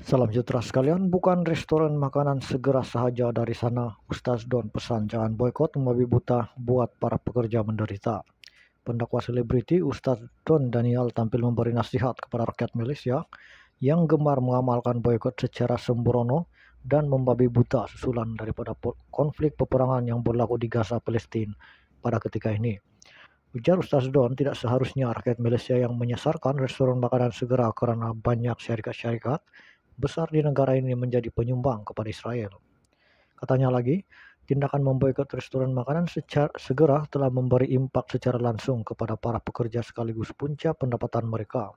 Salam sejahtera sekalian, bukan restoran makanan segera sahaja dari sana. Ustaz Don pesan jangan boykot membabi buta buat para pekerja menderita. Pendakwa selebriti Ustaz Don Daniel tampil memberi nasihat kepada rakyat Malaysia yang gemar mengamalkan boykot secara sembrono dan membabi buta susulan daripada konflik peperangan yang berlaku di Gaza Palestin pada ketika ini. Ujar Ustaz Don, tidak seharusnya rakyat Malaysia yang menyesarkan restoran makanan segera karena banyak syarikat-syarikat besar di negara ini menjadi penyumbang kepada Israel. Katanya lagi, tindakan memboikot restoran makanan secara, segera telah memberi impak secara langsung kepada para pekerja sekaligus puncak pendapatan mereka.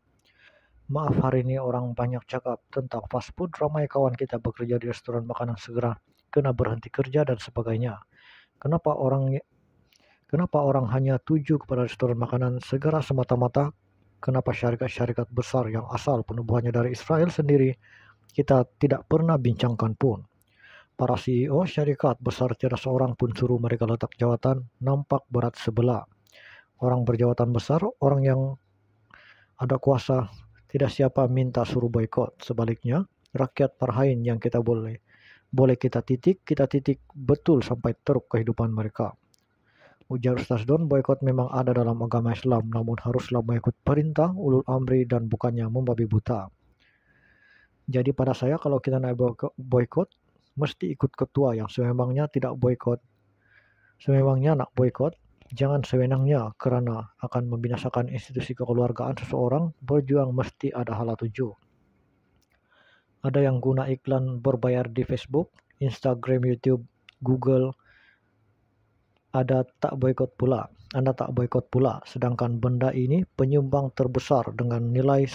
Maaf hari ini orang banyak cakap tentang fast food, ramai kawan kita bekerja di restoran makanan segera, kena berhenti kerja dan sebagainya. Kenapa orang kenapa orang hanya tuju kepada restoran makanan segera semata-mata? Kenapa syarikat-syarikat besar yang asal penubuhannya dari Israel sendiri kita tidak pernah bincangkan pun. Para CEO syarikat besar tidak seorang pun suruh mereka letak jawatan nampak berat sebelah. Orang berjawatan besar, orang yang ada kuasa, tidak siapa minta suruh boykot. Sebaliknya, rakyat parhain yang kita boleh boleh kita titik, kita titik betul sampai teruk kehidupan mereka. Ujar Ustaz Don, boykot memang ada dalam agama Islam, namun haruslah mengikut perintah ulul amri dan bukannya membabi buta. Jadi pada saya kalau kita naik boykot, mesti ikut ketua yang sememangnya tidak boykot. Sememangnya nak boykot, jangan sewenangnya karena akan membinasakan institusi kekeluargaan seseorang, berjuang mesti ada hal tujuh. Ada yang guna iklan berbayar di Facebook, Instagram, YouTube, Google, ada tak boykot pula. Anda tak boykot pula, sedangkan benda ini penyumbang terbesar dengan nilai